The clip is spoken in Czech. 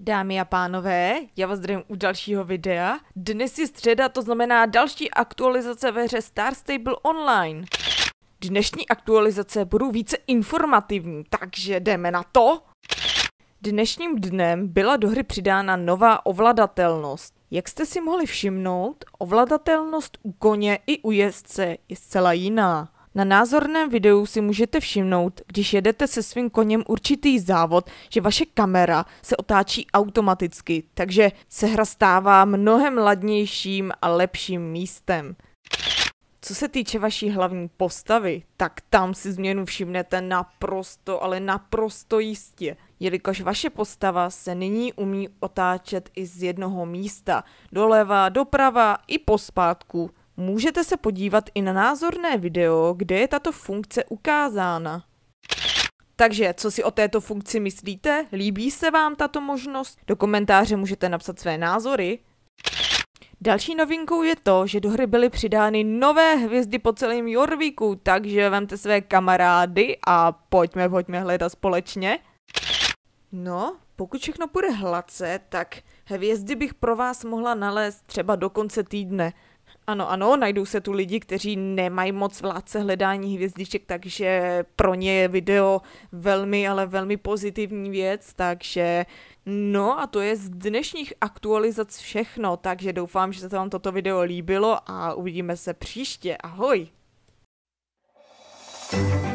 Dámy a pánové, já vás zdravím u dalšího videa. Dnes je středa, to znamená další aktualizace ve hře Star Stable Online. Dnešní aktualizace budou více informativní, takže jdeme na to. Dnešním dnem byla do hry přidána nová ovladatelnost. Jak jste si mohli všimnout, ovladatelnost u koně i u jezdce je zcela jiná. Na názorném videu si můžete všimnout, když jedete se svým koněm určitý závod, že vaše kamera se otáčí automaticky, takže se hra stává mnohem ladnějším a lepším místem. Co se týče vaší hlavní postavy, tak tam si změnu všimnete naprosto, ale naprosto jistě, jelikož vaše postava se nyní umí otáčet i z jednoho místa, doleva, doprava i pospátku. Můžete se podívat i na názorné video, kde je tato funkce ukázána. Takže co si o této funkci myslíte? Líbí se vám tato možnost? Do komentáře můžete napsat své názory. Další novinkou je to, že do hry byly přidány nové hvězdy po celém Jorviku, takže vemte své kamarády a pojďme, pojďme hledat společně. No, pokud všechno bude hladce, tak hvězdy bych pro vás mohla nalézt třeba do konce týdne. Ano, ano, najdou se tu lidi, kteří nemají moc vládce hledání hvězdiček, takže pro ně je video velmi, ale velmi pozitivní věc, takže no a to je z dnešních aktualizac všechno, takže doufám, že se vám toto video líbilo a uvidíme se příště. Ahoj! thank you